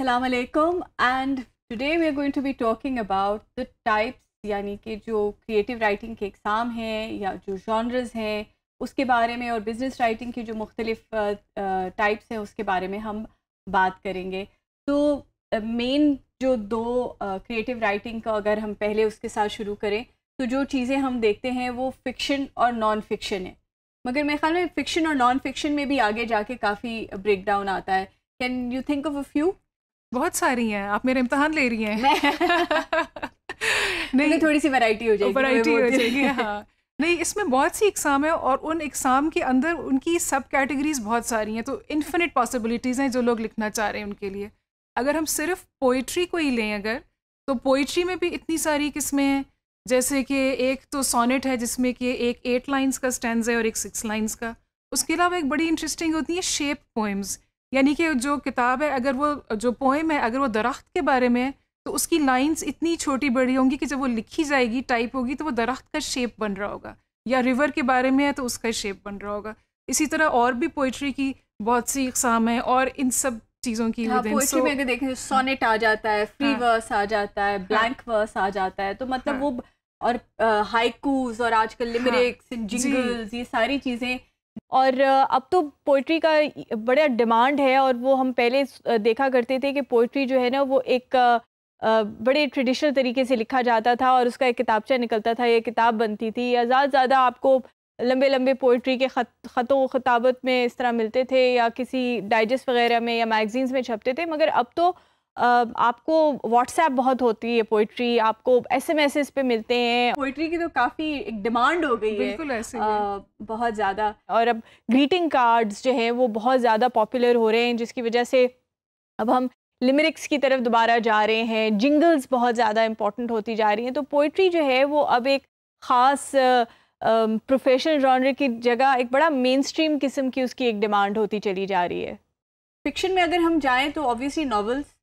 Aslam and today we are going to be talking about the types यानी कि जो creative writing के exam हैं या जो जॉनरस हैं उसके बारे में और बिज़नेस राइटिंग की जो मुख्तलिफ टाइप्स हैं उसके बारे में हम बात करेंगे तो मेन जो दो क्रिएटिव राइटिंग का अगर हम पहले उसके साथ शुरू करें तो जो चीज़ें हम देखते हैं वो फ़िक्शन और नॉन फिक्शन है मगर मेरे ख्याल में फ़िक्शन और नॉन फिक्शन में भी आगे जाके काफ़ी ब्रेक डाउन आता है can you think of a few बहुत सारी हैं आप मेरे इम्तहान ले रही हैं नहीं थोड़ी सी वैरायटी हो जाएगी वैरायटी हो जाएगी हाँ नहीं इसमें बहुत सी इकसाम है और उन इकसाम के अंदर उनकी सब कैटेगरीज बहुत सारी हैं तो इन्फिनिट पॉसिबिलिटीज़ हैं जो लोग लिखना चाह रहे हैं उनके लिए अगर हम सिर्फ पोइट्री को ही लें अगर तो पोइट्री में भी इतनी सारी किस्में हैं जैसे कि एक तो सोनेट है जिसमें कि एक एट लाइंस का स्टैंड है और एक सिक्स लाइंस का उसके अलावा एक बड़ी इंटरेस्टिंग होती है शेप पोइम्स यानी कि जो किताब है अगर वो जो पोएम है अगर वो दरख्त के बारे में है तो उसकी लाइंस इतनी छोटी बड़ी होंगी कि जब वो लिखी जाएगी टाइप होगी तो वो दरख्त का शेप बन रहा होगा या रिवर के बारे में है तो उसका शेप बन रहा होगा इसी तरह और भी पोइट्री की बहुत सी इकसाम है और इन सब चीज़ों की हाँ, पोइट्री so, में अगर देखें सोनेट तो आ जाता है फ्री हाँ, वर्स आ जाता है ब्लैंक हाँ, वर्स आ जाता है तो मतलब हाँ, वो और हाइकूज और आजकल लिमरिक्स हाँ, जिंगल्स ये सारी चीज़ें और अब तो पोइट्री का बड़ा डिमांड है और वो हम पहले देखा करते थे कि पोइट्री जो है ना वो एक बड़े ट्रेडिशनल तरीके से लिखा जाता था और उसका एक किताबचा निकलता था या किताब बनती थी या ज़्यादा ज़्यादा आपको लंबे लंबे पोइट्री के ख़त ख़तों खताबत में इस तरह मिलते थे या किसी डाइजेस्ट वगैरह में या मैगजीन्स में छपते थे मगर अब तो आपको व्हाट्सएप बहुत होती है पोइट्री आपको एस एम एस पे मिलते हैं पोइट्री की तो काफ़ी एक डिमांड हो गई है बिल्कुल ऐसे आ, बहुत ज़्यादा और अब ग्रीटिंग कार्ड्स जो हैं वो बहुत ज़्यादा पॉपुलर हो रहे हैं जिसकी वजह से अब हम लिमरिक्स की तरफ दोबारा जा रहे हैं जिंगल्स बहुत ज़्यादा इम्पोर्टेंट होती जा रही हैं तो पोइट्री जो है वो अब एक ख़ास प्रोफेशनल जॉनर की जगह एक बड़ा मेन स्ट्रीम किस्म की उसकी एक डिमांड होती चली जा रही है फिक्शन में अगर हम जाएं तो ऑब्वियसली नॉवेल्स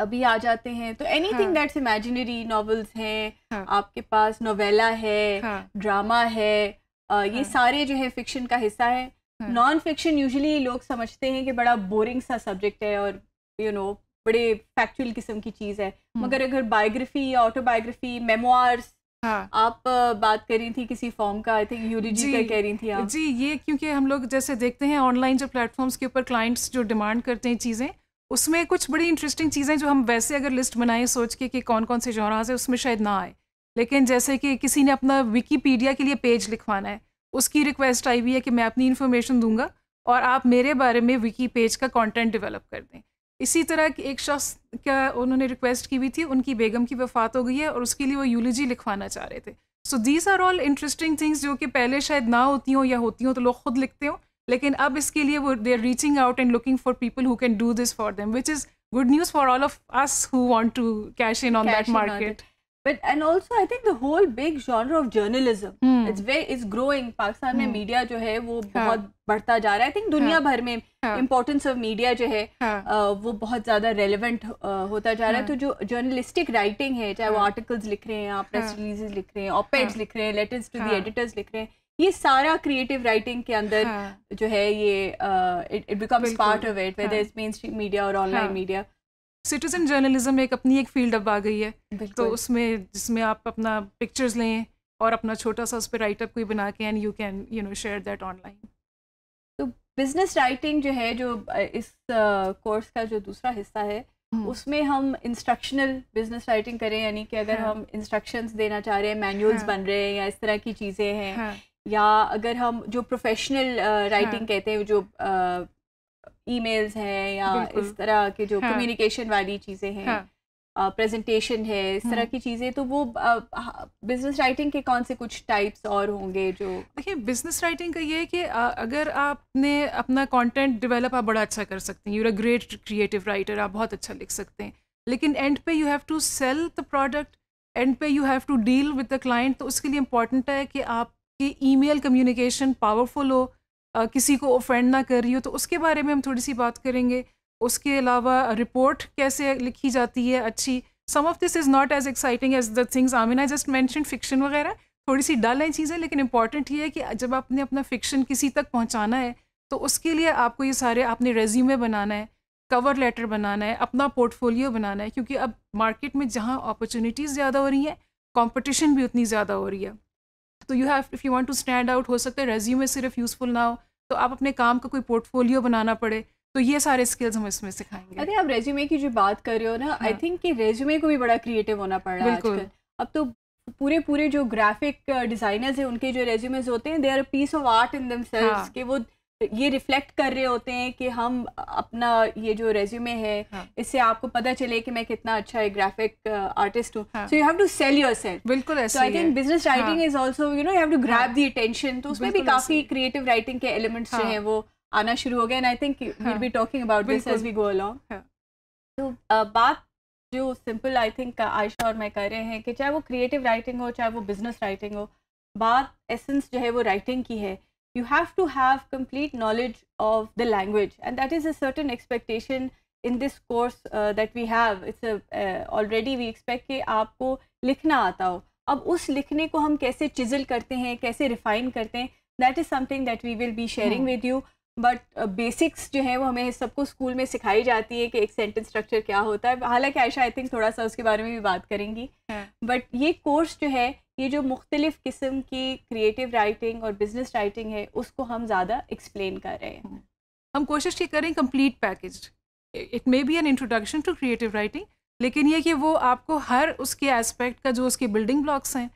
अभी आ जाते हैं तो anything that's imaginary novels हैं हाँ। आपके पास नोवेला है ड्रामा हाँ। है ये हाँ। सारे जो है फिक्शन का हिस्सा है नॉन फिक्शन यूजली लोग समझते हैं कि बड़ा बोरिंग सा सब्जेक्ट है और यू नो बड़े फैक्चुअल किस्म की चीज़ है हम्म। मगर अगर बायोग्राफी या ऑटोबायोग्राफी मेमोआर्स हाँ. आप बात कर रही थी किसी फॉर्म का आई थिंक यूरिजी का कह रही थी आप जी ये क्योंकि हम लोग जैसे देखते हैं ऑनलाइन जो प्लेटफॉर्म्स के ऊपर क्लाइंट्स जो डिमांड करते हैं चीज़ें उसमें कुछ बड़ी इंटरेस्टिंग चीज़ें जो हम वैसे अगर लिस्ट बनाएं सोच के कि कौन कौन से जॉनराज है उसमें शायद ना आए लेकिन जैसे कि किसी ने अपना विकीपीडिया के लिए पेज लिखवाना है उसकी रिक्वेस्ट आई हुई है कि मैं अपनी इन्फॉर्मेशन दूंगा और आप मेरे बारे में विकी पेज का कंटेंट डेवलप कर दें इसी तरह एक शख्स का उन्होंने रिक्वेस्ट की हुई थी उनकी बेगम की वफात हो गई है और उसके लिए वो यूलिजी लिखवाना चाह रहे थे so these are all interesting things जो कि पहले शायद ना होती हों या होती हों तो लोग खुद लिखते हों लेकिन अब इसके लिए वो they are reaching out and looking for people who can do this for them which is good news for all of us who want to cash in on cash that market. On but and also I think the whole big genre of journalism hmm. it's very में media जो है वो बहुत बढ़ता जा रहा है. I think दुनिया भर में इम्पोर्टेंस ऑफ मीडिया जो है वो बहुत ज़्यादा रेलिवेंट होता जा रहा है तो जो जर्नलिस्टिक राइटिंग है चाहे वो आर्टिकल्स लिख रहे हैं आप प्रेस रिलीजेज लिख रहे हैं ऑपेड्स लिख रहे हैं लेटर्स टू दी एडिटर्स लिख रहे हैं ये सारा क्रिएटिव राइटिंग के अंदर हाँ. जो है ये it becomes part of it whether is mainstream media और ऑनलाइन मीडिया सिटीजन जर्नलिज्म एक अपनी एक फील्ड अब आ गई है तो उसमें जिसमें आप अपना पिक्चर्स लें और अपना छोटा सा उस पर राइटअप कोई बना के and you can you know share that online तो बिजनेस राइटिंग जो है जो इस कोर्स uh, का जो दूसरा हिस्सा है हम्म। उसमें हम इंस्ट्रक्शनल बिजनेस राइटिंग करें यानी कि अगर हाँ। हम इंस्ट्रक्शंस देना चाह रहे हैं मैनुअल्स हाँ। बन रहे हैं या इस तरह की चीज़ें हैं हाँ। या अगर हम जो प्रोफेशनल राइटिंग uh, हाँ। कहते हैं जो ईमेल्स uh, हैं या इस तरह के जो कम्युनिकेशन हाँ। वाली चीज़ें हैं प्रेजेंटेशन हाँ। uh, है इस तरह की चीज़ें तो वो बिजनेस uh, राइटिंग के कौन से कुछ टाइप्स और होंगे जो देखिए बिजनेस राइटिंग का ये है कि uh, अगर आपने अपना कंटेंट डेवलप आप बड़ा अच्छा कर सकते हैं you're a great creative writer आप बहुत अच्छा लिख सकते हैं लेकिन एंड पे you have to sell the product end पे you have to deal with the client तो उसके लिए इम्पॉर्टेंट है कि आप कि ईमेल कम्युनिकेशन पावरफुल हो आ, किसी को ऑफेंड ना कर रही हो तो उसके बारे में हम थोड़ी सी बात करेंगे उसके अलावा रिपोर्ट कैसे लिखी जाती है अच्छी some of this is not as exciting as the things Amina just mention fiction वगैरह थोड़ी सी डल है चीज़ें लेकिन इंपॉर्टेंट ये है कि जब आपने अपना फिक्शन किसी तक पहुँचाना है तो उसके लिए आपको ये सारे आपने रेज्यूमे बनाना है कवर लेटर बनाना है अपना पोर्टफोलियो बनाना है क्योंकि अब मार्केट में जहाँ अपॉर्चुनिटीज़ ज़्यादा हो रही हैं कंपटीशन भी उतनी ज़्यादा हो रही है तो you have if you want to stand out हो सकता है रेज्यूमे सिर्फ यूज़फुल ना हो तो आप अपने काम का कोई पोर्टफोलियो बनाना पड़े तो ये सारे स्किल्स हम इसमें सिखाएंगे अरे आप रेज्यूमे की जो बात कर रहे हो ना आई थिंक हाँ। कि रेज्यूमे को भी बड़ा क्रिएटिव होना पड़ रहा है आजकल अब तो पूरे पूरे जो ग्राफिक डिज़ाइनर्स uh, हैं उनके जो रेज्यूमेज होते हैं they are piece of art in them कि वो ये रिफ्लेक्ट कर रहे होते हैं कि हम अपना ये जो रेज्यूमे है हाँ. इससे आपको पता चले कि मैं कितना अच्छा एक ग्राफिक आर्टिस्ट uh, हूँ so you have to sell yourself बिल्कुल so I think business writing is also you know you have to grab the attention तो उसमें भी काफ़ी क्रिएटिव राइटिंग के एलिमेंट्स हाँ. जो है वो आना शुरू हो गए and I think will be talking about this as we go along तो uh, बात जो सिंपल आई थिंक आयशा और मैं कह रहे हैं कि चाहे वो क्रिएटिव राइटिंग हो चाहे वो बिजनेस राइटिंग हो बात एसेंस जो है वो राइटिंग की है you have to have complete knowledge of the language and that is a certain expectation in this course uh, that we have it's a uh, already we expect कि आपको लिखना आता हो अब उस लिखने को हम कैसे चिजल करते हैं कैसे रिफाइन करते हैं that is something that we will be sharing with you but basics जो है वो हमें सबको स्कूल में सिखाई जाती है कि एक सेंटेंस स्ट्रक्चर क्या होता है हालांकि आयशा आई थिंक थोड़ा सा उसके बारे में भी बात करेंगी बट hmm. yeah. ये कोर्स जो है ये जो मुख्तलिफ़ किस्म की क्रिएटिव राइटिंग और बिजनेस राइटिंग है उसको हम ज़्यादा एक्सप्लेन कर रहे हैं हम्म। हम कोशिश ये करें complete package it may be an introduction to creative writing लेकिन ये कि वो आपको हर उसके एस्पेक्ट का जो उसके बिल्डिंग ब्लॉक्स हैं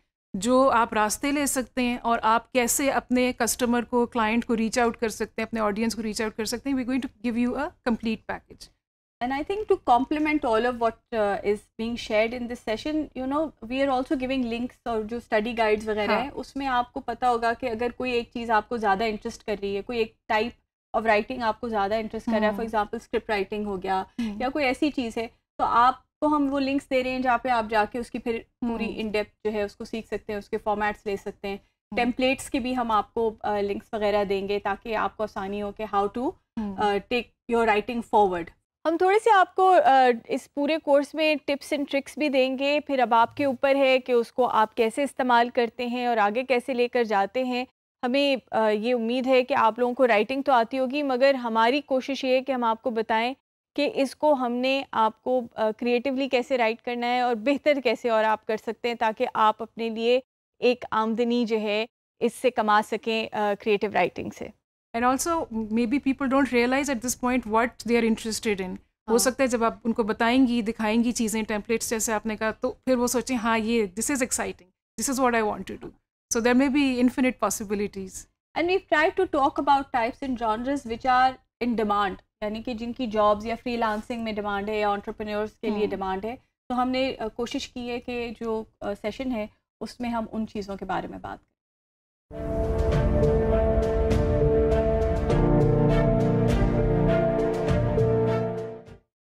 जो आप रास्ते ले सकते हैं और आप कैसे अपने कस्टमर को क्लाइंट को रीच आउट कर सकते हैं अपने ऑडियंस को रीच आउट कर सकते हैं we going to give you a complete package and i think to complement all of what uh, is being shared in this session you know we are also giving links और जो study guides वगैरह हाँ। हैं उसमें आपको पता होगा कि अगर कोई एक चीज़ आपको ज़्यादा interest कर रही है कोई एक type of writing आपको ज़्यादा interest कर रहा है फॉर एग्जाम्पल स्क्रिप्ट राइटिंग हो गया हम्म। या कोई ऐसी चीज़ है तो आपको हम वो लिंक्स दे रहे हैं जहाँ पे आप जाके उसकी फिर पूरी इन हम्म। डेप्थ जो है उसको सीख सकते हैं उसके फॉर्मेट्स ले सकते हैं टेम्पलेट्स हम्म। के भी हम आपको लिंक्स वगैरह देंगे ताकि आपको आसानी हो कि how to take your writing forward हम थोड़े से आपको इस पूरे कोर्स में टिप्स एंड ट्रिक्स भी देंगे फिर अब आपके ऊपर है कि उसको आप कैसे इस्तेमाल करते हैं और आगे कैसे लेकर जाते हैं हमें ये उम्मीद है कि आप लोगों को राइटिंग तो आती होगी मगर हमारी कोशिश ये है कि हम आपको बताएं कि इसको हमने आपको क्रिएटिवली कैसे राइट करना है और बेहतर कैसे और आप कर सकते हैं ताकि आप अपने लिए एक आमदनी जो है इससे कमा सकें क्रिएटिव राइटिंग से and also may be people don't realise at this point what they are interested in हो हाँ। सकता है जब आप उनको बताएंगी दिखाएंगी चीज़ें टेम्पलेट्स जैसे आपने कहा तो फिर वो सोचें हाँ ये this is exciting this is what I want to do so there may be infinite possibilities and we try to talk about types in genres which are in demand यानी कि जिनकी जॉब्स या फ्री लांसिंग में demand है या entrepreneurs के लिए demand हाँ। है तो हमने कोशिश की है कि जो सेशन है उसमें हम उन चीज़ों के बारे में बात करें